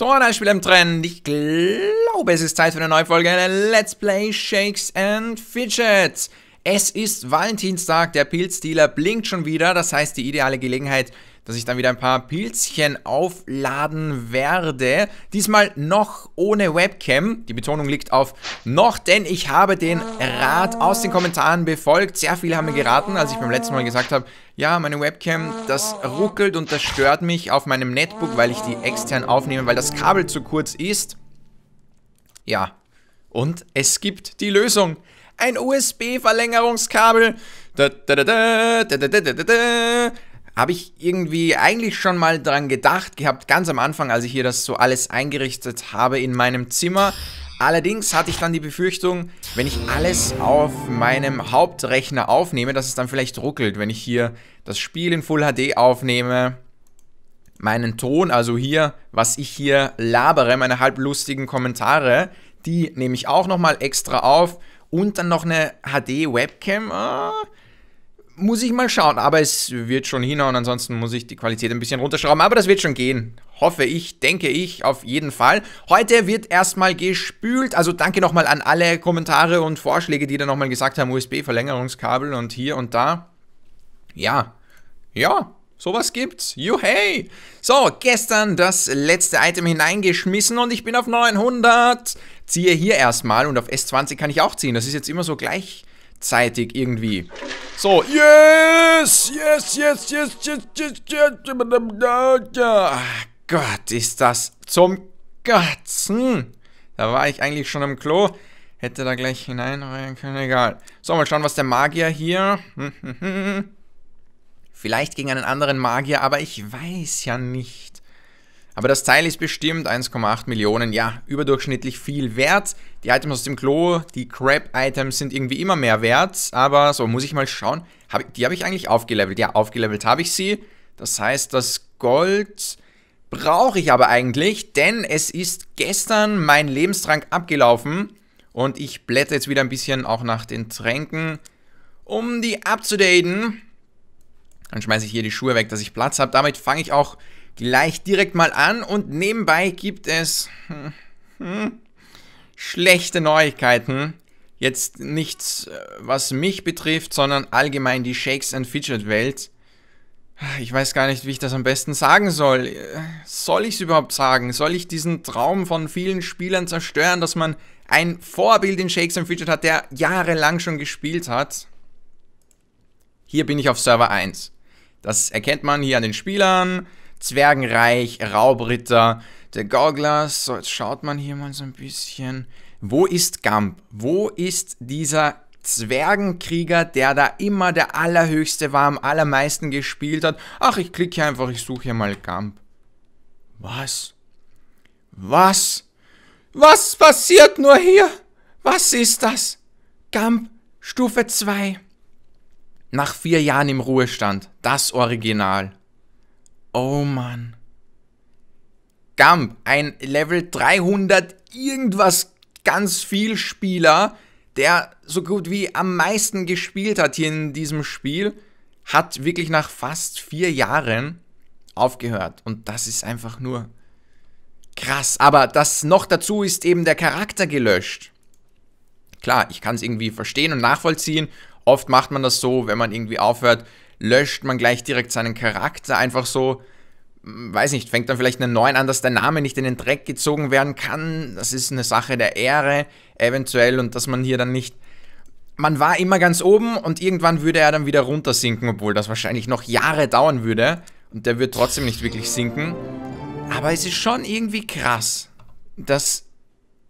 So, ein Spiel im Trend. Ich glaube, es ist Zeit für eine neue Folge Let's Play Shakes and Fidgets. Es ist Valentinstag, der Pilzdealer blinkt schon wieder, das heißt die ideale Gelegenheit, dass ich dann wieder ein paar Pilzchen aufladen werde. Diesmal noch ohne Webcam. Die Betonung liegt auf noch, denn ich habe den Rat aus den Kommentaren befolgt. Sehr viele haben mir geraten, als ich beim letzten Mal gesagt habe, ja, meine Webcam, das ruckelt und das stört mich auf meinem Netbook, weil ich die extern aufnehme, weil das Kabel zu kurz ist. Ja, und es gibt die Lösung. Ein USB-Verlängerungskabel habe ich irgendwie eigentlich schon mal dran gedacht gehabt, ganz am Anfang, als ich hier das so alles eingerichtet habe in meinem Zimmer. Allerdings hatte ich dann die Befürchtung, wenn ich alles auf meinem Hauptrechner aufnehme, dass es dann vielleicht ruckelt, wenn ich hier das Spiel in Full HD aufnehme, meinen Ton, also hier, was ich hier labere, meine halblustigen Kommentare, die nehme ich auch nochmal extra auf und dann noch eine HD-Webcam. Ah, muss ich mal schauen. Aber es wird schon hinhauen. Ansonsten muss ich die Qualität ein bisschen runterschrauben. Aber das wird schon gehen. Hoffe ich, denke ich, auf jeden Fall. Heute wird erstmal gespült. Also danke nochmal an alle Kommentare und Vorschläge, die da nochmal gesagt haben. USB-Verlängerungskabel und hier und da. Ja. Ja. Sowas gibt's. Juhey! So, gestern das letzte Item hineingeschmissen und ich bin auf 900. Ziehe hier erstmal und auf S20 kann ich auch ziehen. Das ist jetzt immer so gleich zeitig irgendwie. So, yes, yes, yes, yes, yes, yes, yes. yes, yes, yes, Gott, ist das zum Katzen. Da war ich eigentlich schon im Klo. Hätte da gleich hinein können, egal. So, mal schauen, was der Magier hier... Vielleicht gegen einen anderen Magier, aber ich weiß ja nicht. Aber das Teil ist bestimmt 1,8 Millionen, ja, überdurchschnittlich viel wert. Die Items aus dem Klo, die Crap-Items sind irgendwie immer mehr wert, aber so, muss ich mal schauen. Hab, die habe ich eigentlich aufgelevelt. Ja, aufgelevelt habe ich sie. Das heißt, das Gold brauche ich aber eigentlich, denn es ist gestern mein Lebenstrank abgelaufen und ich blätter jetzt wieder ein bisschen auch nach den Tränken, um die abzudaten. Dann schmeiße ich hier die Schuhe weg, dass ich Platz habe. Damit fange ich auch gleich direkt mal an und nebenbei gibt es hm, hm, schlechte Neuigkeiten. Jetzt nichts, äh, was mich betrifft, sondern allgemein die Shakes and Featured Welt. Ich weiß gar nicht, wie ich das am besten sagen soll. Äh, soll ich es überhaupt sagen? Soll ich diesen Traum von vielen Spielern zerstören, dass man ein Vorbild in Shakes and Featured hat, der jahrelang schon gespielt hat? Hier bin ich auf Server 1. Das erkennt man hier an den Spielern, Zwergenreich, Raubritter, der Gorglas. So, jetzt schaut man hier mal so ein bisschen. Wo ist Gump? Wo ist dieser Zwergenkrieger, der da immer der allerhöchste war, am allermeisten gespielt hat? Ach, ich klicke hier einfach, ich suche hier mal Gump. Was? Was? Was passiert nur hier? Was ist das? Gump, Stufe 2. Nach vier Jahren im Ruhestand, das Original. Oh Mann. Gump, ein Level 300 irgendwas ganz viel Spieler, der so gut wie am meisten gespielt hat hier in diesem Spiel, hat wirklich nach fast vier Jahren aufgehört. Und das ist einfach nur krass. Aber das noch dazu ist eben der Charakter gelöscht. Klar, ich kann es irgendwie verstehen und nachvollziehen. Oft macht man das so, wenn man irgendwie aufhört, löscht man gleich direkt seinen Charakter einfach so, hm, weiß nicht, fängt dann vielleicht einen neuen an, dass der Name nicht in den Dreck gezogen werden kann. Das ist eine Sache der Ehre eventuell und dass man hier dann nicht. Man war immer ganz oben und irgendwann würde er dann wieder runtersinken, obwohl das wahrscheinlich noch Jahre dauern würde. Und der wird trotzdem nicht wirklich sinken. Aber es ist schon irgendwie krass, dass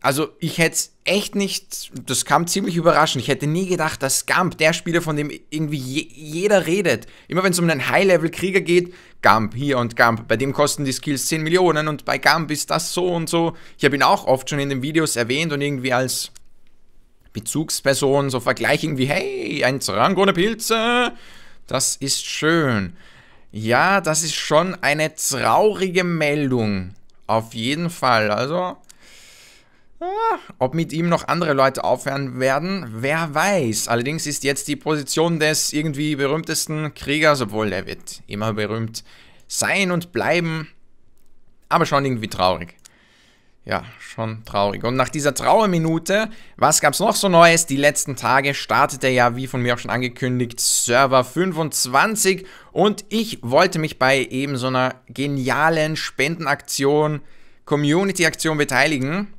also ich hätte es echt nicht, das kam ziemlich überraschend. Ich hätte nie gedacht, dass Gump, der Spieler, von dem irgendwie je, jeder redet, immer wenn es um einen High-Level-Krieger geht, Gump hier und Gump, bei dem kosten die Skills 10 Millionen und bei Gump ist das so und so. Ich habe ihn auch oft schon in den Videos erwähnt und irgendwie als Bezugsperson so vergleichen wie, hey, ein Zerang ohne Pilze, das ist schön. Ja, das ist schon eine traurige Meldung. Auf jeden Fall, also Ah, ob mit ihm noch andere Leute aufhören werden, wer weiß. Allerdings ist jetzt die Position des irgendwie berühmtesten Kriegers, obwohl er wird immer berühmt sein und bleiben, aber schon irgendwie traurig. Ja, schon traurig. Und nach dieser Trauerminute, was gab's noch so Neues? Die letzten Tage startete ja, wie von mir auch schon angekündigt, Server 25 und ich wollte mich bei eben so einer genialen Spendenaktion, Community-Aktion beteiligen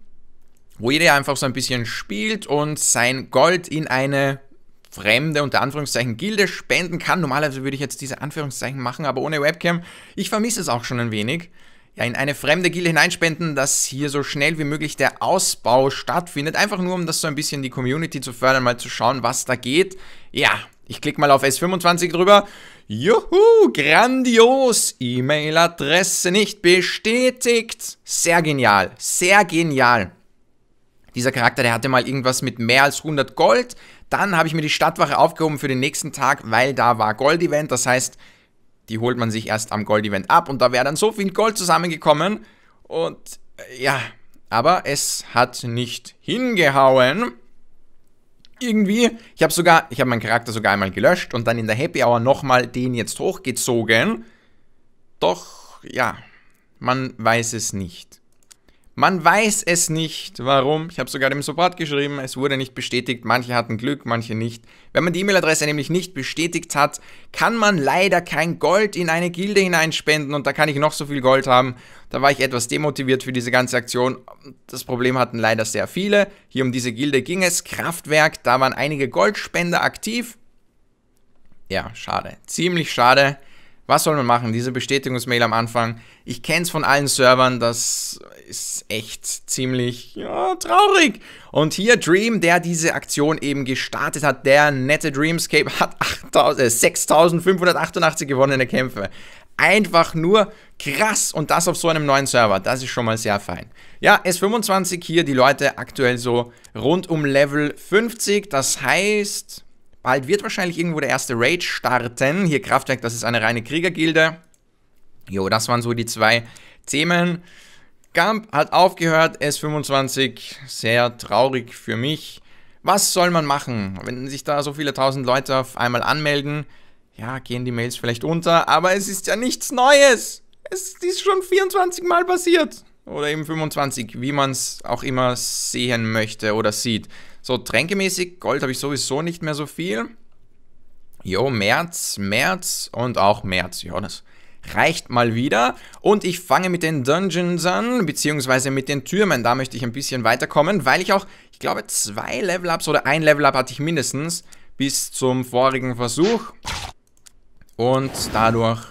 wo jeder einfach so ein bisschen spielt und sein Gold in eine fremde, unter Anführungszeichen, Gilde spenden kann. Normalerweise würde ich jetzt diese Anführungszeichen machen, aber ohne Webcam. Ich vermisse es auch schon ein wenig. Ja, in eine fremde Gilde hineinspenden, dass hier so schnell wie möglich der Ausbau stattfindet. Einfach nur, um das so ein bisschen die Community zu fördern, mal zu schauen, was da geht. Ja, ich klicke mal auf S25 drüber. Juhu, grandios. E-Mail-Adresse nicht bestätigt. Sehr genial, sehr genial. Dieser Charakter, der hatte mal irgendwas mit mehr als 100 Gold. Dann habe ich mir die Stadtwache aufgehoben für den nächsten Tag, weil da war Gold-Event. Das heißt, die holt man sich erst am Gold-Event ab und da wäre dann so viel Gold zusammengekommen. Und äh, ja, aber es hat nicht hingehauen. Irgendwie, ich habe sogar, ich habe meinen Charakter sogar einmal gelöscht und dann in der Happy Hour nochmal den jetzt hochgezogen. Doch, ja, man weiß es nicht. Man weiß es nicht, warum. Ich habe sogar dem Support geschrieben, es wurde nicht bestätigt. Manche hatten Glück, manche nicht. Wenn man die E-Mail-Adresse nämlich nicht bestätigt hat, kann man leider kein Gold in eine Gilde hineinspenden und da kann ich noch so viel Gold haben. Da war ich etwas demotiviert für diese ganze Aktion. Das Problem hatten leider sehr viele. Hier um diese Gilde ging es. Kraftwerk, da waren einige Goldspender aktiv. Ja, schade. Ziemlich schade. Was soll man machen? Diese Bestätigungsmail am Anfang. Ich kenne es von allen Servern, das ist echt ziemlich ja, traurig. Und hier Dream, der diese Aktion eben gestartet hat, der nette Dreamscape hat 6588 äh, gewonnene Kämpfe. Einfach nur krass und das auf so einem neuen Server. Das ist schon mal sehr fein. Ja, S25 hier, die Leute aktuell so rund um Level 50. Das heißt, Bald wird wahrscheinlich irgendwo der erste Rage starten. Hier Kraftwerk, das ist eine reine Kriegergilde. Jo, das waren so die zwei Themen. Gump hat aufgehört, S25, sehr traurig für mich. Was soll man machen, wenn sich da so viele tausend Leute auf einmal anmelden? Ja, gehen die Mails vielleicht unter, aber es ist ja nichts Neues. Es ist schon 24 Mal passiert. Oder eben 25, wie man es auch immer sehen möchte oder sieht. So, tränkemäßig, Gold habe ich sowieso nicht mehr so viel. Jo, März, März und auch März. Ja, das reicht mal wieder. Und ich fange mit den Dungeons an, beziehungsweise mit den Türmen. Da möchte ich ein bisschen weiterkommen, weil ich auch, ich glaube, zwei Level-Ups oder ein Level-Up hatte ich mindestens bis zum vorigen Versuch. Und dadurch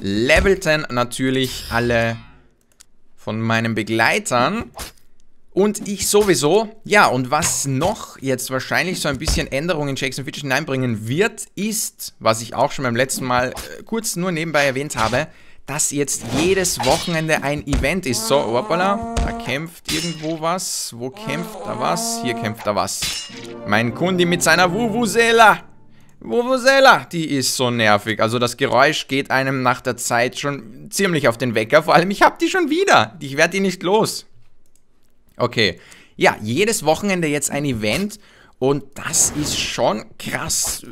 levelten natürlich alle von meinen Begleitern und ich sowieso. Ja, und was noch jetzt wahrscheinlich so ein bisschen Änderungen in Shakes and Fidget hineinbringen wird, ist, was ich auch schon beim letzten Mal äh, kurz nur nebenbei erwähnt habe, dass jetzt jedes Wochenende ein Event ist. So, hoppala, da kämpft irgendwo was. Wo kämpft da was? Hier kämpft da was. Mein Kundi mit seiner Wuvusela. Vuvuzela, die ist so nervig. Also das Geräusch geht einem nach der Zeit schon ziemlich auf den Wecker. Vor allem, ich hab die schon wieder. Ich werd die nicht los. Okay. Ja, jedes Wochenende jetzt ein Event und das ist schon krass.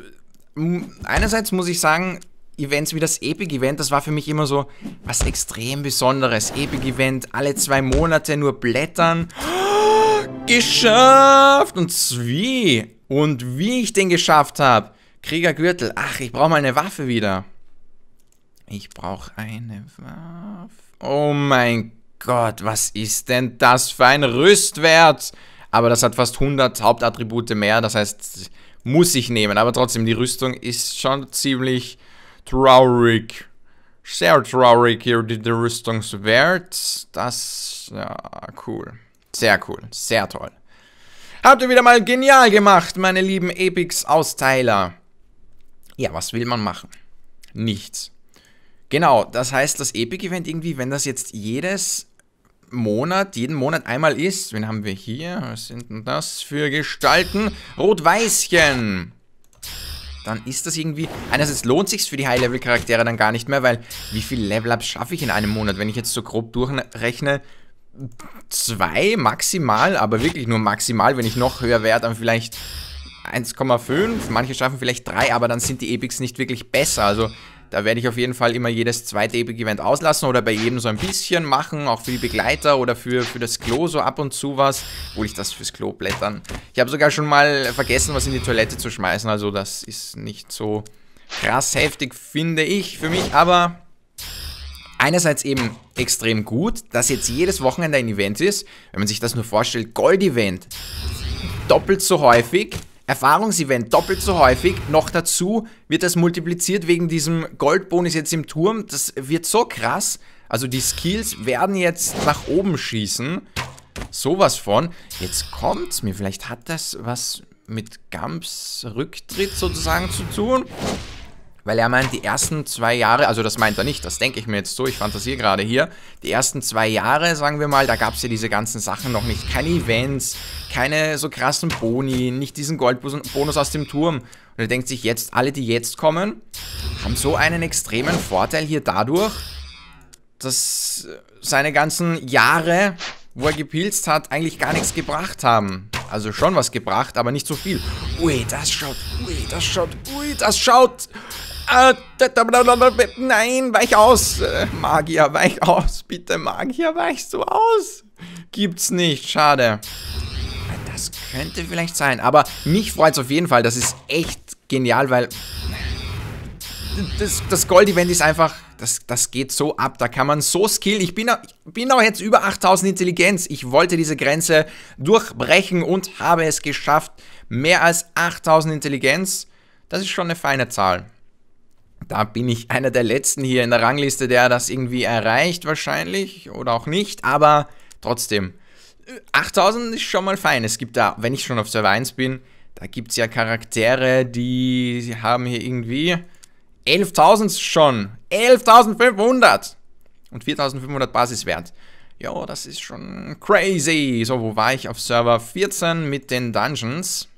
Einerseits muss ich sagen, Events wie das Epic Event, das war für mich immer so was extrem Besonderes. Epic Event, alle zwei Monate nur blättern. Geschafft! Und wie? Und wie ich den geschafft habe. Kriegergürtel. Ach, ich brauche mal eine Waffe wieder. Ich brauche eine Waffe. Oh mein Gott, was ist denn das für ein Rüstwert? Aber das hat fast 100 Hauptattribute mehr, das heißt, muss ich nehmen. Aber trotzdem, die Rüstung ist schon ziemlich traurig. Sehr traurig hier, die, Rüstungswert. Das, ja, cool. Sehr cool, sehr toll. Habt ihr wieder mal genial gemacht, meine lieben Epics-Austeiler. Ja, was will man machen? Nichts. Genau, das heißt, das Epic-Event irgendwie, wenn das jetzt jedes Monat, jeden Monat einmal ist, wen haben wir hier? Was sind denn das für Gestalten? Rot-Weißchen! Dann ist das irgendwie, einerseits lohnt sich's für die High-Level-Charaktere dann gar nicht mehr, weil wie viel Level-Ups schaffe ich in einem Monat, wenn ich jetzt so grob durchrechne? Zwei maximal, aber wirklich nur maximal, wenn ich noch höher werde, dann vielleicht 1,5, manche schaffen vielleicht drei, aber dann sind die Epics nicht wirklich besser, also da werde ich auf jeden Fall immer jedes zweite Epic Event auslassen oder bei jedem so ein bisschen machen, auch für die Begleiter oder für, für das Klo so ab und zu was, wo ich das fürs Klo blättern. Ich habe sogar schon mal vergessen, was in die Toilette zu schmeißen, also das ist nicht so krass heftig, finde ich für mich, aber einerseits eben extrem gut, dass jetzt jedes Wochenende ein Event ist, wenn man sich das nur vorstellt, Gold-Event, doppelt so häufig, Erfahrungsevent doppelt so häufig. Noch dazu wird das multipliziert wegen diesem Goldbonus jetzt im Turm. Das wird so krass. Also die Skills werden jetzt nach oben schießen. Sowas von. Jetzt kommt's mir. Vielleicht hat das was mit Gumps Rücktritt sozusagen zu tun. Weil er meint, die ersten zwei Jahre, also das meint er nicht, das denke ich mir jetzt so, ich fantasiere gerade hier, die ersten zwei Jahre, sagen wir mal, da gab es ja diese ganzen Sachen noch nicht. Keine Events, keine so krassen Boni, nicht diesen Goldbonus aus dem Turm. Und er denkt sich jetzt, alle, die jetzt kommen, haben so einen extremen Vorteil hier dadurch, dass seine ganzen Jahre, wo er gepilzt hat, eigentlich gar nichts gebracht haben. Also schon was gebracht, aber nicht so viel. Ui, das schaut, ui, das schaut, ui, das schaut äh, nein, weich aus. Äh, Magier, weich aus. Bitte, Magier, weich so aus? Gibt's nicht. Schade. Das könnte vielleicht sein. Aber mich freut's auf jeden Fall. Das ist echt genial, weil... Das, das Gold-Event ist einfach... Das, das geht so ab. Da kann man so skillen. Ich bin, ich bin auch jetzt über 8000 Intelligenz. Ich wollte diese Grenze durchbrechen und habe es geschafft. Mehr als 8000 Intelligenz. Das ist schon eine feine Zahl. Da bin ich einer der letzten hier in der Rangliste, der das irgendwie erreicht, wahrscheinlich oder auch nicht, aber trotzdem. 8000 ist schon mal fein. Es gibt da, wenn ich schon auf Server 1 bin, da gibt es ja Charaktere, die haben hier irgendwie 11.000 schon. 11.500 und 4.500 Basiswert. Jo, das ist schon crazy. So, wo war ich auf Server 14 mit den Dungeons?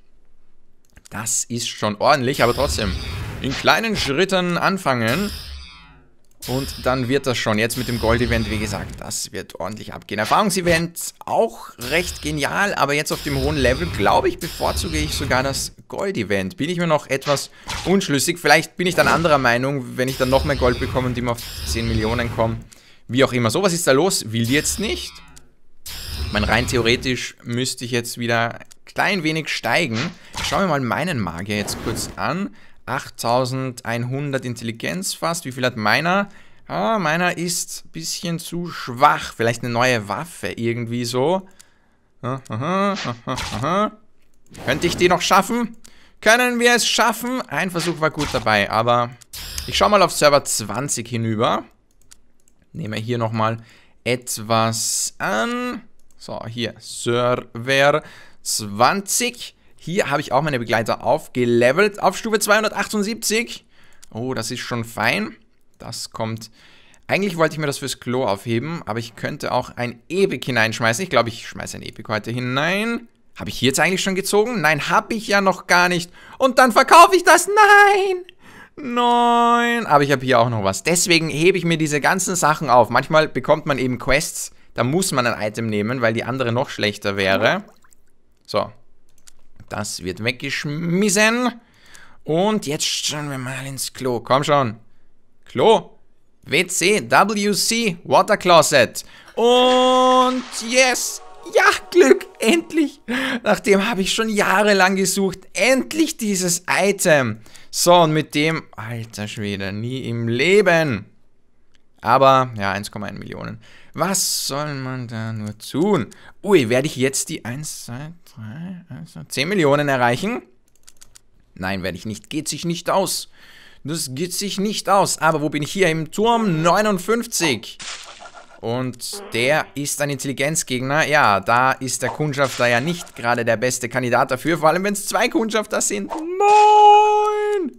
Das ist schon ordentlich, aber trotzdem in kleinen Schritten anfangen. Und dann wird das schon. Jetzt mit dem Gold-Event, wie gesagt, das wird ordentlich abgehen. Erfahrungsevent auch recht genial, aber jetzt auf dem hohen Level, glaube ich, bevorzuge ich sogar das Gold-Event. Bin ich mir noch etwas unschlüssig. Vielleicht bin ich dann anderer Meinung, wenn ich dann noch mehr Gold bekomme und immer auf 10 Millionen komme. Wie auch immer. So, was ist da los? Will die jetzt nicht. Ich meine, rein theoretisch müsste ich jetzt wieder ein klein wenig steigen. Schauen wir mal meinen Magier jetzt kurz an. 8100 Intelligenz fast. Wie viel hat meiner? Ah, meiner ist ein bisschen zu schwach. Vielleicht eine neue Waffe irgendwie so. Aha, aha, aha. Könnte ich die noch schaffen? Können wir es schaffen? Ein Versuch war gut dabei, aber ich schaue mal auf Server 20 hinüber. Nehme hier nochmal etwas an. So, hier Server 20. Hier habe ich auch meine Begleiter aufgelevelt auf Stufe 278. Oh, das ist schon fein. Das kommt... Eigentlich wollte ich mir das fürs Klo aufheben, aber ich könnte auch ein Epic hineinschmeißen. Ich glaube, ich schmeiße ein Epic heute hinein. Habe ich hier jetzt eigentlich schon gezogen? Nein, habe ich ja noch gar nicht. Und dann verkaufe ich das. Nein! Nein! Aber ich habe hier auch noch was. Deswegen hebe ich mir diese ganzen Sachen auf. Manchmal bekommt man eben Quests. Da muss man ein Item nehmen, weil die andere noch schlechter wäre. So, das wird weggeschmissen. Und jetzt schauen wir mal ins Klo. Komm schon. Klo. WC, WC, Water Closet. Und yes. Ja, Glück, endlich. Nachdem habe ich schon jahrelang gesucht. Endlich dieses Item. So, und mit dem, alter Schwede, nie im Leben. Aber, ja, 1,1 Millionen. Was soll man da nur tun? Ui, werde ich jetzt die 1, 2, Drei, also 10 Millionen erreichen. Nein, werde ich nicht. Geht sich nicht aus. Das geht sich nicht aus. Aber wo bin ich hier? Im Turm 59. Und der ist ein Intelligenzgegner. Ja, da ist der Kundschafter ja nicht gerade der beste Kandidat dafür. Vor allem, wenn es zwei Kundschafter sind. Nein!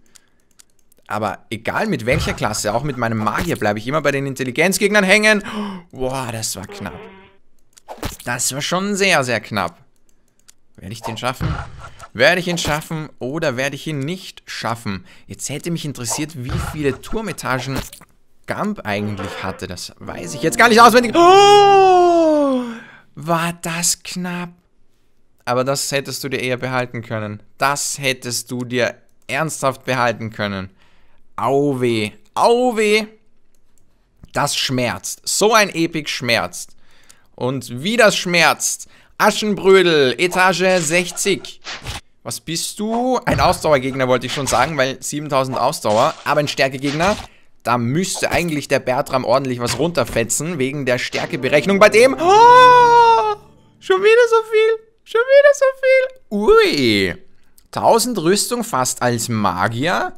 Aber egal mit welcher Klasse, auch mit meinem Magier, bleibe ich immer bei den Intelligenzgegnern hängen. Boah, das war knapp. Das war schon sehr, sehr knapp. Werde ich den schaffen? Werde ich ihn schaffen oder werde ich ihn nicht schaffen? Jetzt hätte mich interessiert, wie viele Turmetagen Gump eigentlich hatte. Das weiß ich jetzt gar nicht auswendig. Oh, war das knapp. Aber das hättest du dir eher behalten können. Das hättest du dir ernsthaft behalten können. Au weh. Au weh. Das schmerzt. So ein Epic schmerzt. Und wie das schmerzt. Aschenbrödel, Etage 60. Was bist du? Ein Ausdauergegner wollte ich schon sagen, weil 7000 Ausdauer, aber ein Stärkegegner. Da müsste eigentlich der Bertram ordentlich was runterfetzen, wegen der Stärkeberechnung bei dem... Oh, schon wieder so viel, schon wieder so viel. Ui, 1000 Rüstung fast als Magier.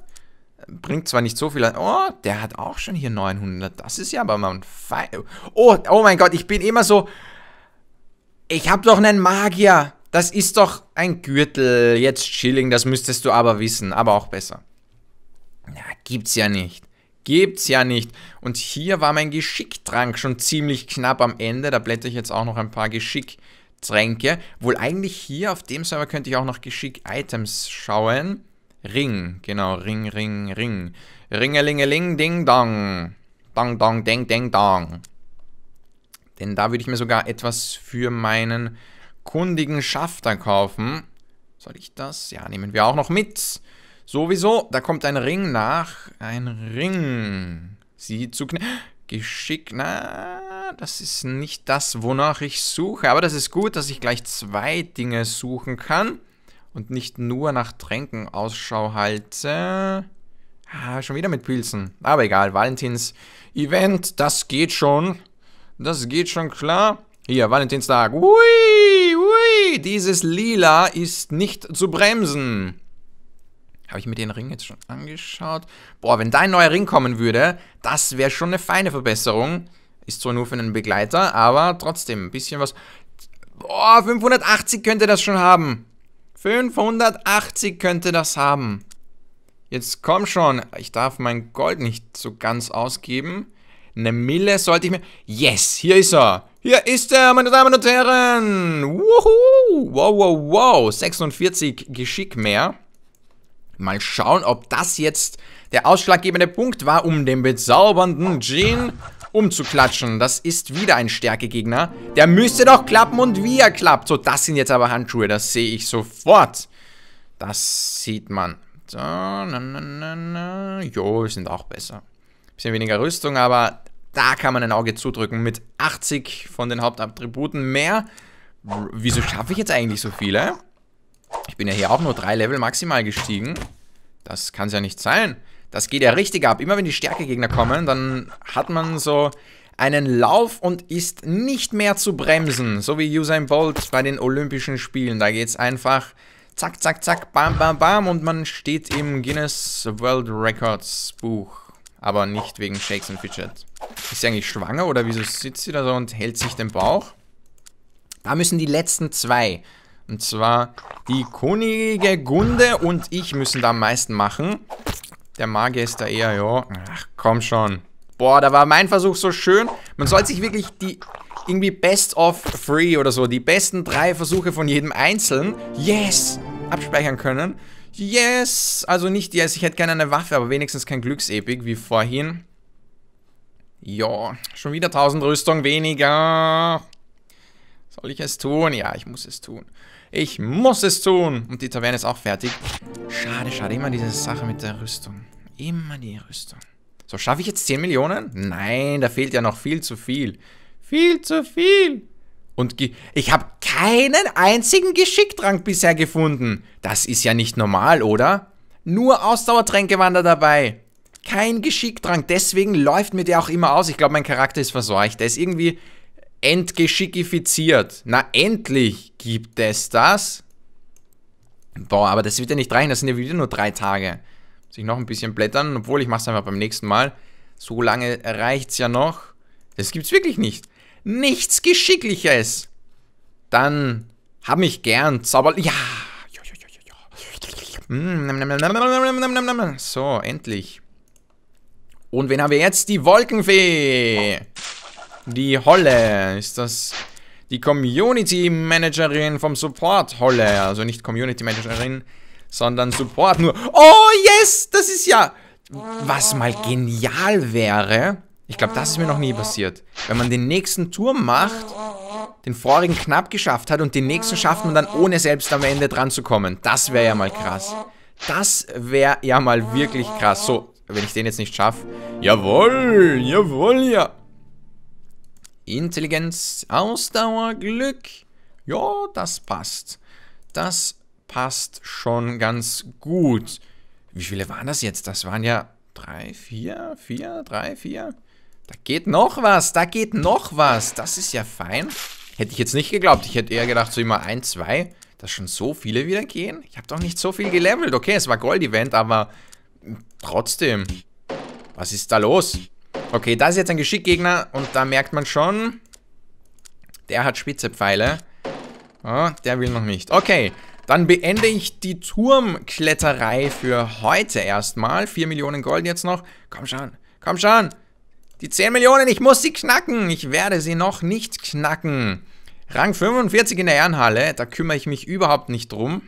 Bringt zwar nicht so viel an. Oh, der hat auch schon hier 900. Das ist ja aber mal ein Feind. Oh, oh mein Gott, ich bin immer so... Ich hab doch nen Magier. Das ist doch ein Gürtel. Jetzt Schilling, das müsstest du aber wissen. Aber auch besser. Na, gibt's ja nicht. Gibt's ja nicht. Und hier war mein Geschicktrank schon ziemlich knapp am Ende. Da blätter ich jetzt auch noch ein paar Geschicktränke. Wohl eigentlich hier auf dem Server könnte ich auch noch Geschick-Items schauen. Ring, genau. Ring, Ring, Ring. Ringelingeling, Ding, Dong. Dong, Dong, Ding, Ding, Dong. Denn da würde ich mir sogar etwas für meinen kundigen Schafter kaufen. Soll ich das? Ja, nehmen wir auch noch mit. Sowieso, da kommt ein Ring nach. Ein Ring. Sie zu Geschick. Na, das ist nicht das, wonach ich suche. Aber das ist gut, dass ich gleich zwei Dinge suchen kann. Und nicht nur nach Tränken Ausschau halte. Ah, schon wieder mit Pilzen. Aber egal, Valentins Event, das geht schon. Das geht schon klar. Hier, Valentinstag. Hui, hui. dieses Lila ist nicht zu bremsen. Habe ich mir den Ring jetzt schon angeschaut? Boah, wenn da ein neuer Ring kommen würde, das wäre schon eine feine Verbesserung. Ist zwar nur für einen Begleiter, aber trotzdem ein bisschen was. Boah, 580 könnte das schon haben. 580 könnte das haben. Jetzt komm schon. Ich darf mein Gold nicht so ganz ausgeben. Eine Mille sollte ich mir... Yes, hier ist er. Hier ist er, meine Damen und Herren. Wuhu. Wow, wow, wow. 46 Geschick mehr. Mal schauen, ob das jetzt der ausschlaggebende Punkt war, um den bezaubernden Jean umzuklatschen. Das ist wieder ein Stärkegegner. Der müsste doch klappen und wie er klappt. So, das sind jetzt aber Handschuhe. Das sehe ich sofort. Das sieht man. So, na, na, na, na. Jo, sind auch besser bisschen weniger Rüstung, aber da kann man ein Auge zudrücken mit 80 von den Hauptattributen mehr. Wieso schaffe ich jetzt eigentlich so viele? Ich bin ja hier auch nur drei Level maximal gestiegen. Das kann es ja nicht sein. Das geht ja richtig ab. Immer wenn die Stärkegegner kommen, dann hat man so einen Lauf und ist nicht mehr zu bremsen. So wie Usain Bolt bei den Olympischen Spielen. Da geht es einfach zack, zack, zack, bam, bam, bam und man steht im Guinness World Records Buch aber nicht wegen Shakes und Fidget. Ist sie eigentlich schwanger oder wieso sitzt sie da so und hält sich den Bauch? Da müssen die letzten zwei, und zwar die Kunige Gunde und ich müssen da am meisten machen. Der Magier ist da eher, ja, ach komm schon. Boah, da war mein Versuch so schön. Man sollte sich wirklich die irgendwie Best of Three oder so, die besten drei Versuche von jedem einzeln, yes, abspeichern können. Yes! Also nicht yes, ich hätte gerne eine Waffe, aber wenigstens kein Glücksepik wie vorhin. Ja, schon wieder 1000 Rüstung weniger. Soll ich es tun? Ja, ich muss es tun. Ich muss es tun. Und die Taverne ist auch fertig. Schade, schade. Immer diese Sache mit der Rüstung. Immer die Rüstung. So, schaffe ich jetzt 10 Millionen? Nein, da fehlt ja noch viel zu viel. Viel zu viel. Und ich habe keinen einzigen Geschicktrank bisher gefunden. Das ist ja nicht normal, oder? Nur Ausdauertränke waren da dabei. Kein Geschicktrank. Deswegen läuft mir der auch immer aus. Ich glaube, mein Charakter ist verseucht. Der ist irgendwie entgeschickifiziert. Na, endlich gibt es das. Boah, aber das wird ja nicht reichen. Das sind ja wieder nur drei Tage. Muss ich noch ein bisschen blättern. Obwohl, ich mache es einfach beim nächsten Mal. So lange reicht's ja noch. Das gibt's wirklich nicht nichts Geschickliches. Dann hab mich gern, zauber... Ja. So, endlich. Und wen haben wir jetzt? Die Wolkenfee. Die Holle. Ist das die Community Managerin vom Support Holle? Also nicht Community Managerin, sondern Support nur. Oh yes, das ist ja... Was mal genial wäre, ich glaube, das ist mir noch nie passiert. Wenn man den nächsten Turm macht, den vorigen knapp geschafft hat und den nächsten schafft man dann ohne selbst am Ende dran zu kommen. Das wäre ja mal krass. Das wäre ja mal wirklich krass. So, wenn ich den jetzt nicht schaffe. Jawohl, jawohl, ja. Intelligenz, Ausdauer, Glück. Ja, das passt. Das passt schon ganz gut. Wie viele waren das jetzt? Das waren ja drei, vier, vier, drei, vier. Da geht noch was, da geht noch was. Das ist ja fein. Hätte ich jetzt nicht geglaubt. Ich hätte eher gedacht, so immer ein, zwei, dass schon so viele wieder gehen. Ich habe doch nicht so viel gelevelt. Okay, es war Gold-Event, aber trotzdem. Was ist da los? Okay, da ist jetzt ein Geschickgegner und da merkt man schon, der hat spitze Pfeile. Oh, der will noch nicht. Okay, dann beende ich die Turmkletterei für heute erstmal. Vier Millionen Gold jetzt noch. Komm schon, komm schon. Die 10 Millionen, ich muss sie knacken. Ich werde sie noch nicht knacken. Rang 45 in der Ehrenhalle, da kümmere ich mich überhaupt nicht drum.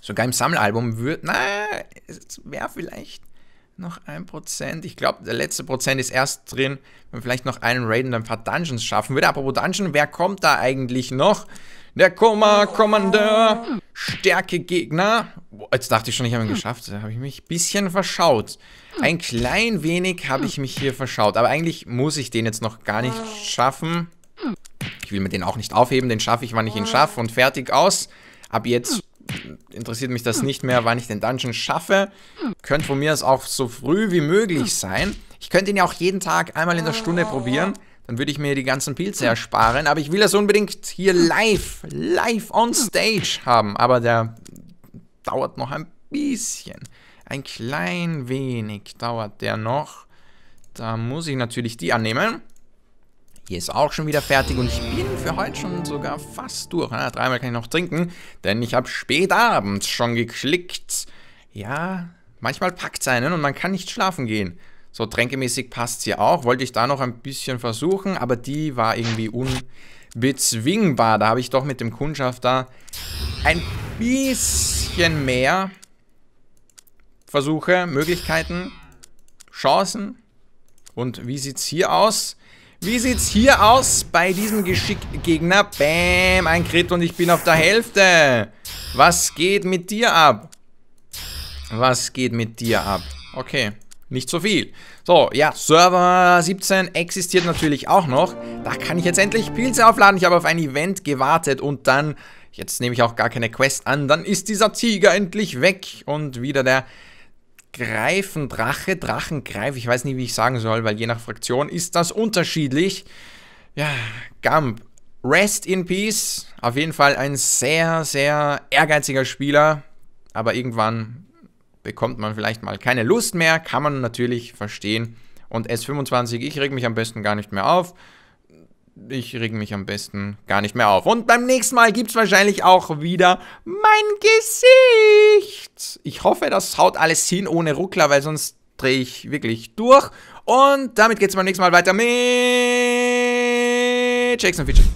Sogar im Sammelalbum würde... Na, es wäre vielleicht noch ein Prozent. Ich glaube, der letzte Prozent ist erst drin, wenn vielleicht noch einen Raid und ein paar Dungeons schaffen würde. Apropos Dungeon, wer kommt da eigentlich noch? Der Koma-Kommandeur. Stärke Gegner. Jetzt dachte ich schon, ich habe ihn hm. geschafft. Da habe ich mich ein bisschen verschaut. Hm. Ein klein wenig habe hm. ich mich hier verschaut. Aber eigentlich muss ich den jetzt noch gar nicht ah. schaffen. Ich will mir den auch nicht aufheben. Den schaffe ich, wann ich ihn ah. schaffe. Und fertig aus. Ab jetzt interessiert mich das nicht mehr, wann ich den Dungeon schaffe. Könnte von mir aus auch so früh wie möglich sein. Ich könnte ihn ja auch jeden Tag einmal in der Stunde ah. probieren. Dann würde ich mir die ganzen Pilze ersparen. Aber ich will das unbedingt hier live, live on stage haben. Aber der dauert noch ein bisschen. Ein klein wenig dauert der noch. Da muss ich natürlich die annehmen. Hier ist auch schon wieder fertig und ich bin für heute schon sogar fast durch. Ja, ah, dreimal kann ich noch trinken, denn ich habe spät abends schon geklickt. Ja, manchmal packt es einen und man kann nicht schlafen gehen. So, tränkemäßig passt sie auch. Wollte ich da noch ein bisschen versuchen, aber die war irgendwie unbezwingbar. Da habe ich doch mit dem Kundschafter ein bisschen mehr Versuche, Möglichkeiten, Chancen. Und wie sieht's hier aus? Wie sieht's hier aus bei diesem Geschickgegner? Bäm, ein Crit und ich bin auf der Hälfte. Was geht mit dir ab? Was geht mit dir ab? Okay nicht so viel. So, ja, Server 17 existiert natürlich auch noch. Da kann ich jetzt endlich Pilze aufladen. Ich habe auf ein Event gewartet und dann, jetzt nehme ich auch gar keine Quest an, dann ist dieser Tiger endlich weg und wieder der Greifendrache, Drachengreif, ich weiß nicht, wie ich sagen soll, weil je nach Fraktion ist das unterschiedlich. Ja, Gump, rest in peace. Auf jeden Fall ein sehr, sehr ehrgeiziger Spieler, aber irgendwann bekommt man vielleicht mal keine Lust mehr, kann man natürlich verstehen. Und S25, ich reg mich am besten gar nicht mehr auf. Ich reg mich am besten gar nicht mehr auf. Und beim nächsten Mal gibt es wahrscheinlich auch wieder mein Gesicht. Ich hoffe, das haut alles hin ohne Ruckler, weil sonst drehe ich wirklich durch. Und damit geht es beim nächsten Mal weiter mit Jackson Feature.